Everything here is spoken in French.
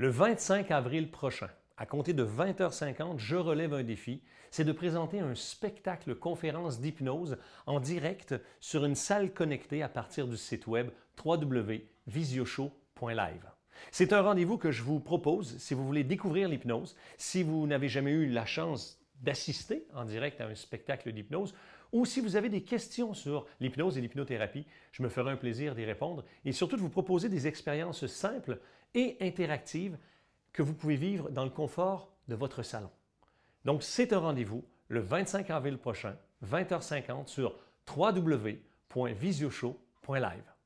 Le 25 avril prochain, à compter de 20h50, je relève un défi, c'est de présenter un spectacle conférence d'hypnose en direct sur une salle connectée à partir du site web www.visioshow.live. C'est un rendez-vous que je vous propose si vous voulez découvrir l'hypnose, si vous n'avez jamais eu la chance d'assister en direct à un spectacle d'hypnose ou si vous avez des questions sur l'hypnose et l'hypnothérapie, je me ferai un plaisir d'y répondre et surtout de vous proposer des expériences simples et interactives que vous pouvez vivre dans le confort de votre salon. Donc c'est un rendez-vous le 25 avril prochain, 20h50 sur www.visioshow.live.